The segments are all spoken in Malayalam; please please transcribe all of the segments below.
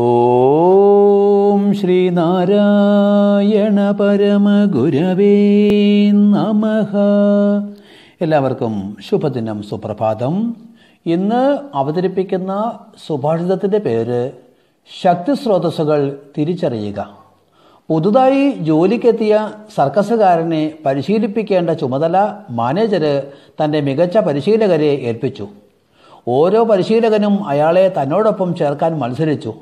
ഓം ശ്രീനാരായണ പരമഗുരവേ നമ എല്ലാവർക്കും ശുഭദിനം സുപ്രഭാതം ഇന്ന് അവതരിപ്പിക്കുന്ന സുഭാഷിതത്തിൻ്റെ പേര് ശക്തി സ്രോതസ്സുകൾ തിരിച്ചറിയുക പുതുതായി ജോലിക്കെത്തിയ സർക്കസുകാരനെ പരിശീലിപ്പിക്കേണ്ട ചുമതല മാനേജര് തൻ്റെ മികച്ച പരിശീലകരെ ഏൽപ്പിച്ചു ഓരോ പരിശീലകനും അയാളെ തന്നോടൊപ്പം ചേർക്കാൻ മത്സരിച്ചു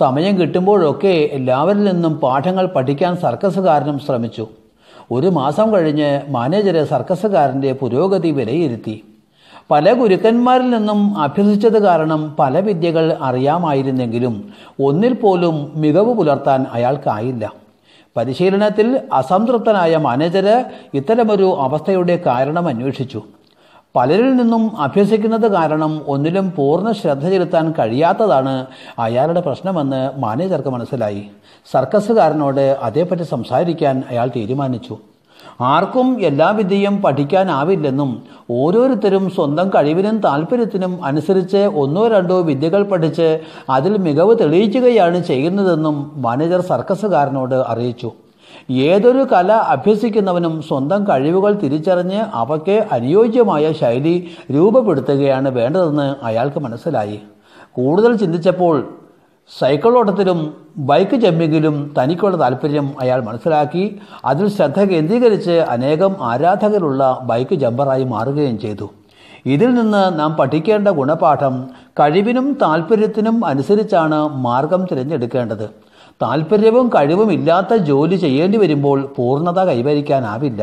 സമയം കിട്ടുമ്പോഴൊക്കെ എല്ലാവരിൽ നിന്നും പാഠങ്ങൾ പഠിക്കാൻ സർക്കസുകാരനും ശ്രമിച്ചു ഒരു മാസം കഴിഞ്ഞ് മാനേജരെ സർക്കസുകാരൻ്റെ പുരോഗതി വിലയിരുത്തി പല ഗുരുക്കന്മാരിൽ നിന്നും അഭ്യസിച്ചത് കാരണം പല വിദ്യകൾ അറിയാമായിരുന്നെങ്കിലും ഒന്നിൽ പോലും മികവ് പുലർത്താൻ അയാൾക്കായില്ല പരിശീലനത്തിൽ അസംതൃപ്തനായ മാനേജര് ഇത്തരമൊരു അവസ്ഥയുടെ കാരണം അന്വേഷിച്ചു പലരിൽ നിന്നും അഭ്യസിക്കുന്നത് കാരണം ഒന്നിലും പൂർണ്ണ ശ്രദ്ധ ചെലുത്താൻ കഴിയാത്തതാണ് അയാളുടെ പ്രശ്നമെന്ന് മാനേജർക്ക് മനസ്സിലായി സർക്കസുകാരനോട് അതേപ്പറ്റി സംസാരിക്കാൻ അയാൾ തീരുമാനിച്ചു ആർക്കും എല്ലാ വിദ്യയും പഠിക്കാനാവില്ലെന്നും ഓരോരുത്തരും സ്വന്തം കഴിവിനും താല്പര്യത്തിനും അനുസരിച്ച് ഒന്നോ രണ്ടോ വിദ്യകൾ പഠിച്ച് അതിൽ മികവ് തെളിയിക്കുകയാണ് ചെയ്യുന്നതെന്നും മാനേജർ സർക്കസുകാരനോട് അറിയിച്ചു ഏതൊരു കല അഭ്യസിക്കുന്നവനും സ്വന്തം കഴിവുകൾ തിരിച്ചറിഞ്ഞ് അവയ്ക്ക് അനുയോജ്യമായ ശൈലി രൂപപ്പെടുത്തുകയാണ് വേണ്ടതെന്ന് അയാൾക്ക് മനസ്സിലായി കൂടുതൽ ചിന്തിച്ചപ്പോൾ സൈക്കിൾ ഓട്ടത്തിലും ബൈക്ക് ജമ്പിങ്ങിലും തനിക്കുള്ള താല്പര്യം അയാൾ മനസ്സിലാക്കി അതിൽ ശ്രദ്ധ കേന്ദ്രീകരിച്ച് അനേകം ആരാധകരുള്ള ബൈക്ക് ജമ്പറായി മാറുകയും ചെയ്തു ഇതിൽ നിന്ന് നാം പഠിക്കേണ്ട ഗുണപാഠം കഴിവിനും താല്പര്യത്തിനും അനുസരിച്ചാണ് മാർഗം തിരഞ്ഞെടുക്കേണ്ടത് താല്പര്യവും കഴിവും ഇല്ലാത്ത ജോലി ചെയ്യേണ്ടി വരുമ്പോൾ പൂർണ്ണത കൈവരിക്കാനാവില്ല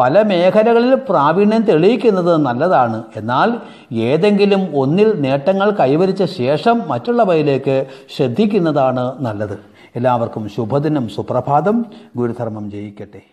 പല മേഖലകളിൽ പ്രാവീണ്യം തെളിയിക്കുന്നത് നല്ലതാണ് എന്നാൽ ഏതെങ്കിലും ഒന്നിൽ നേട്ടങ്ങൾ കൈവരിച്ച ശേഷം മറ്റുള്ളവയിലേക്ക് ശ്രദ്ധിക്കുന്നതാണ് നല്ലത് എല്ലാവർക്കും ശുഭദിനം സുപ്രഭാതം ഗുരുധർമ്മം ജയിക്കട്ടെ